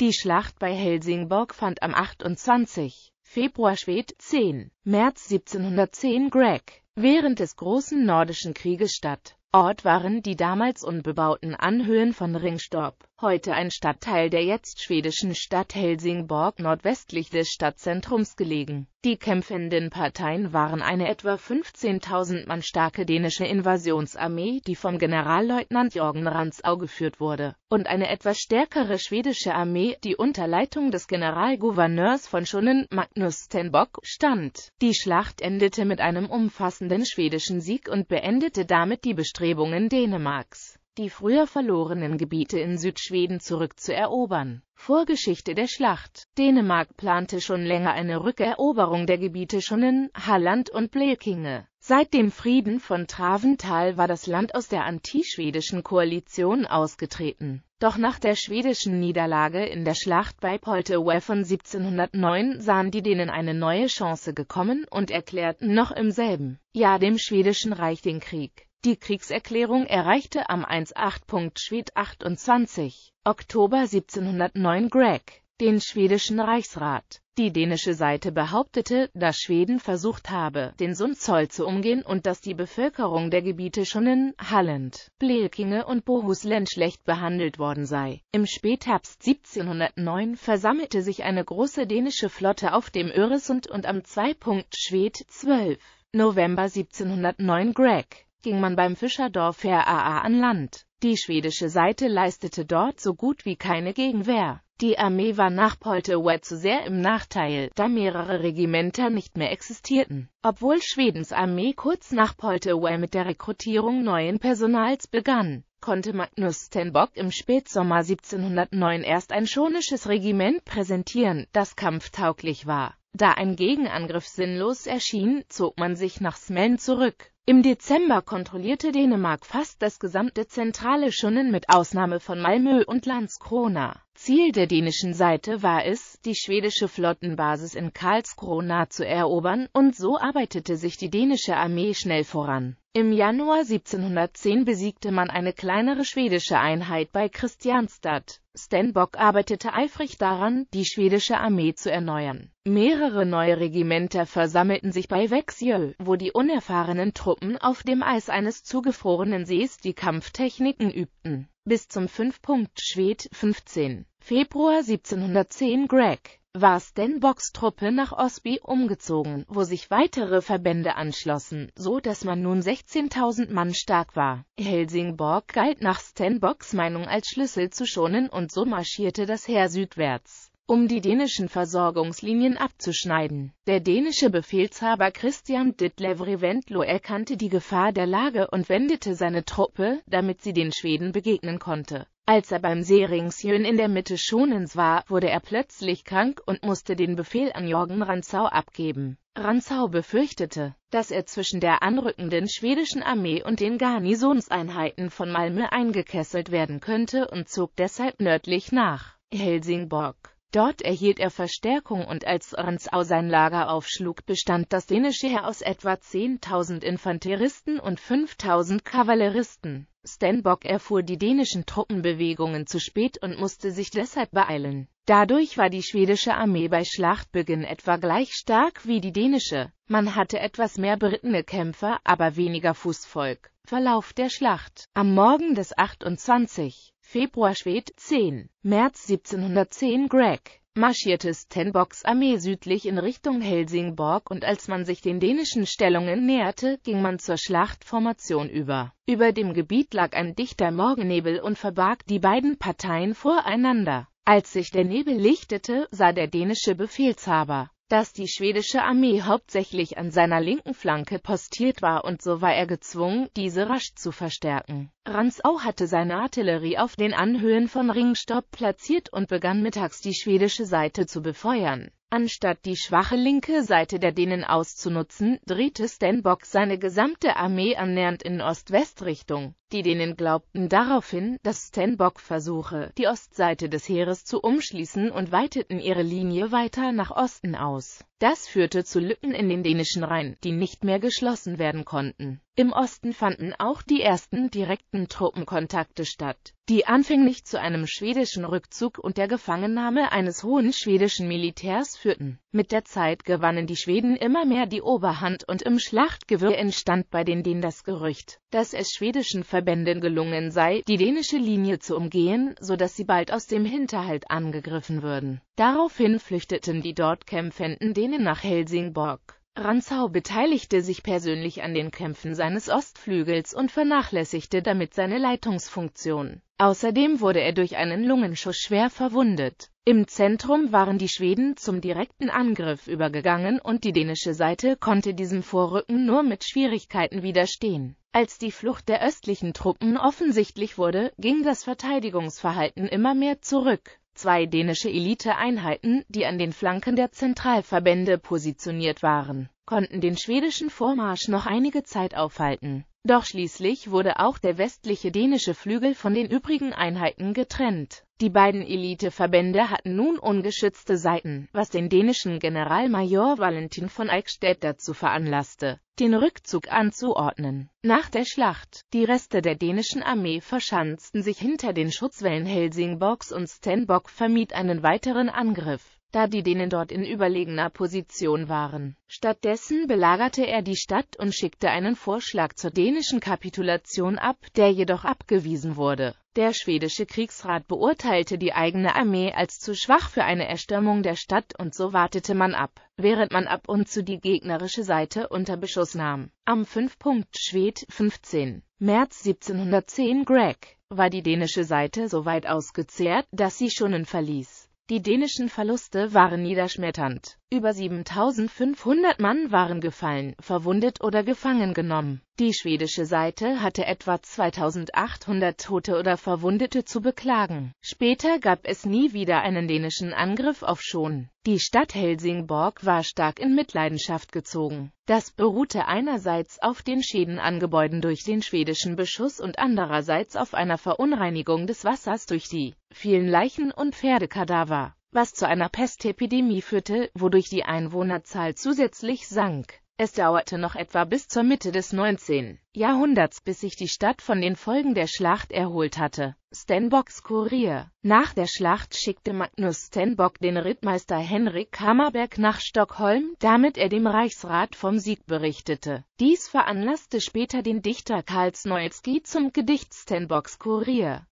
Die Schlacht bei Helsingborg fand am 28. Februar spät 10. März 1710 Greg während des Großen Nordischen Krieges statt. Ort waren die damals unbebauten Anhöhen von Ringstorp heute ein Stadtteil der jetzt schwedischen Stadt Helsingborg nordwestlich des Stadtzentrums gelegen. Die kämpfenden Parteien waren eine etwa 15.000 Mann starke dänische Invasionsarmee, die vom Generalleutnant Jorgen Rantzau geführt wurde, und eine etwas stärkere schwedische Armee, die unter Leitung des Generalgouverneurs von Schunnen, Magnus Stenbock stand. Die Schlacht endete mit einem umfassenden schwedischen Sieg und beendete damit die Bestrebungen Dänemarks die früher verlorenen Gebiete in Südschweden zurückzuerobern. Vorgeschichte der Schlacht Dänemark plante schon länger eine Rückeroberung der Gebiete schon in Halland und Blekinge. Seit dem Frieden von Traventhal war das Land aus der antischwedischen Koalition ausgetreten. Doch nach der schwedischen Niederlage in der Schlacht bei Poltewe von 1709 sahen die Dänen eine neue Chance gekommen und erklärten noch im selben Jahr dem schwedischen Reich den Krieg. Die Kriegserklärung erreichte am 1.8. Schwed 28. Oktober 1709 Greg, den schwedischen Reichsrat. Die dänische Seite behauptete, dass Schweden versucht habe, den Sundzoll zu umgehen und dass die Bevölkerung der Gebiete schon in Halland, Blekinge und Bohuslän schlecht behandelt worden sei. Im Spätherbst 1709 versammelte sich eine große dänische Flotte auf dem Öresund und am 2. Schwed 12. November 1709 Greg, ging man beim Fischerdorf RAA an Land. Die schwedische Seite leistete dort so gut wie keine Gegenwehr. Die Armee war nach Poltewer zu sehr im Nachteil, da mehrere Regimenter nicht mehr existierten. Obwohl Schwedens Armee kurz nach Poltewer mit der Rekrutierung neuen Personals begann, konnte Magnus Stenbock im Spätsommer 1709 erst ein schonisches Regiment präsentieren, das kampftauglich war. Da ein Gegenangriff sinnlos erschien, zog man sich nach Smellen zurück. Im Dezember kontrollierte Dänemark fast das gesamte zentrale Schunnen mit Ausnahme von Malmö und Landskrona. Ziel der dänischen Seite war es, die schwedische Flottenbasis in Karlskrona zu erobern, und so arbeitete sich die dänische Armee schnell voran. Im Januar 1710 besiegte man eine kleinere schwedische Einheit bei Christianstadt. Stenbock arbeitete eifrig daran, die schwedische Armee zu erneuern. Mehrere neue Regimenter versammelten sich bei Växjö, wo die unerfahrenen Truppen auf dem Eis eines zugefrorenen Sees die Kampftechniken übten bis zum 5-Punkt Schwed, 15. Februar 1710 Greg. war Stenbocks Truppe nach Osby umgezogen, wo sich weitere Verbände anschlossen, so dass man nun 16.000 Mann stark war. Helsingborg galt nach Stenbocks Meinung als Schlüssel zu schonen und so marschierte das Heer südwärts um die dänischen Versorgungslinien abzuschneiden. Der dänische Befehlshaber Christian Ditlev Reventlow erkannte die Gefahr der Lage und wendete seine Truppe, damit sie den Schweden begegnen konnte. Als er beim Seringsjön in der Mitte Schonens war, wurde er plötzlich krank und musste den Befehl an Jorgen Ranzau abgeben. Ranzau befürchtete, dass er zwischen der anrückenden schwedischen Armee und den Garnisonseinheiten von Malmö eingekesselt werden könnte und zog deshalb nördlich nach Helsingborg. Dort erhielt er Verstärkung und als Ranzau sein Lager aufschlug, bestand das dänische Heer aus etwa 10.000 Infanteristen und 5.000 Kavalleristen. Stenbock erfuhr die dänischen Truppenbewegungen zu spät und musste sich deshalb beeilen. Dadurch war die schwedische Armee bei Schlachtbeginn etwa gleich stark wie die dänische. Man hatte etwas mehr berittene Kämpfer, aber weniger Fußvolk. Verlauf der Schlacht Am Morgen des 28. Februar Schwed 10, März 1710 Greg marschierte Stenbocks Armee südlich in Richtung Helsingborg und als man sich den dänischen Stellungen näherte, ging man zur Schlachtformation über. Über dem Gebiet lag ein dichter Morgennebel und verbarg die beiden Parteien voreinander. Als sich der Nebel lichtete, sah der dänische Befehlshaber, dass die schwedische Armee hauptsächlich an seiner linken Flanke postiert war und so war er gezwungen, diese rasch zu verstärken. Ranzau hatte seine Artillerie auf den Anhöhen von Ringstopp platziert und begann mittags die schwedische Seite zu befeuern. Anstatt die schwache linke Seite der Dänen auszunutzen, drehte Stenbock seine gesamte Armee annähernd in Ost-West-Richtung. Die Dänen glaubten daraufhin, dass Stenbock versuche, die Ostseite des Heeres zu umschließen und weiteten ihre Linie weiter nach Osten aus. Das führte zu Lücken in den dänischen Rhein, die nicht mehr geschlossen werden konnten. Im Osten fanden auch die ersten direkten Truppenkontakte statt, die anfänglich zu einem schwedischen Rückzug und der Gefangennahme eines hohen schwedischen Militärs führten. Mit der Zeit gewannen die Schweden immer mehr die Oberhand und im Schlachtgewirr entstand bei den Dänen das Gerücht, dass es schwedischen Verbänden gelungen sei, die dänische Linie zu umgehen, so dass sie bald aus dem Hinterhalt angegriffen würden. Daraufhin flüchteten die dort kämpfenden Dänen Ränge nach Helsingborg. Ranzau beteiligte sich persönlich an den Kämpfen seines Ostflügels und vernachlässigte damit seine Leitungsfunktion. Außerdem wurde er durch einen Lungenschuss schwer verwundet. Im Zentrum waren die Schweden zum direkten Angriff übergegangen und die dänische Seite konnte diesem Vorrücken nur mit Schwierigkeiten widerstehen. Als die Flucht der östlichen Truppen offensichtlich wurde, ging das Verteidigungsverhalten immer mehr zurück zwei dänische Eliteeinheiten, die an den Flanken der Zentralverbände positioniert waren, konnten den schwedischen Vormarsch noch einige Zeit aufhalten. Doch schließlich wurde auch der westliche dänische Flügel von den übrigen Einheiten getrennt. Die beiden Eliteverbände hatten nun ungeschützte Seiten, was den dänischen Generalmajor Valentin von Eickstedt dazu veranlasste, den Rückzug anzuordnen. Nach der Schlacht, die Reste der dänischen Armee verschanzten sich hinter den Schutzwellen Helsingborgs und Stenbock vermied einen weiteren Angriff da die Dänen dort in überlegener Position waren. Stattdessen belagerte er die Stadt und schickte einen Vorschlag zur dänischen Kapitulation ab, der jedoch abgewiesen wurde. Der schwedische Kriegsrat beurteilte die eigene Armee als zu schwach für eine Erstürmung der Stadt und so wartete man ab, während man ab und zu die gegnerische Seite unter Beschuss nahm. Am 5. Schwed 15. März 1710 Greg war die dänische Seite so weit ausgezehrt, dass sie Schunnen verließ. Die dänischen Verluste waren niederschmetternd. Über 7500 Mann waren gefallen, verwundet oder gefangen genommen. Die schwedische Seite hatte etwa 2800 Tote oder Verwundete zu beklagen. Später gab es nie wieder einen dänischen Angriff auf Schon. Die Stadt Helsingborg war stark in Mitleidenschaft gezogen. Das beruhte einerseits auf den Schäden an Gebäuden durch den schwedischen Beschuss und andererseits auf einer Verunreinigung des Wassers durch die vielen Leichen und Pferdekadaver was zu einer Pestepidemie führte, wodurch die Einwohnerzahl zusätzlich sank. Es dauerte noch etwa bis zur Mitte des 19. Jahrhunderts, bis sich die Stadt von den Folgen der Schlacht erholt hatte. Stenbocks Kurier Nach der Schlacht schickte Magnus Stenbock den Rittmeister Henrik Hammerberg nach Stockholm, damit er dem Reichsrat vom Sieg berichtete. Dies veranlasste später den Dichter Karl Snoilsky zum Gedicht Stenbocks Kurier.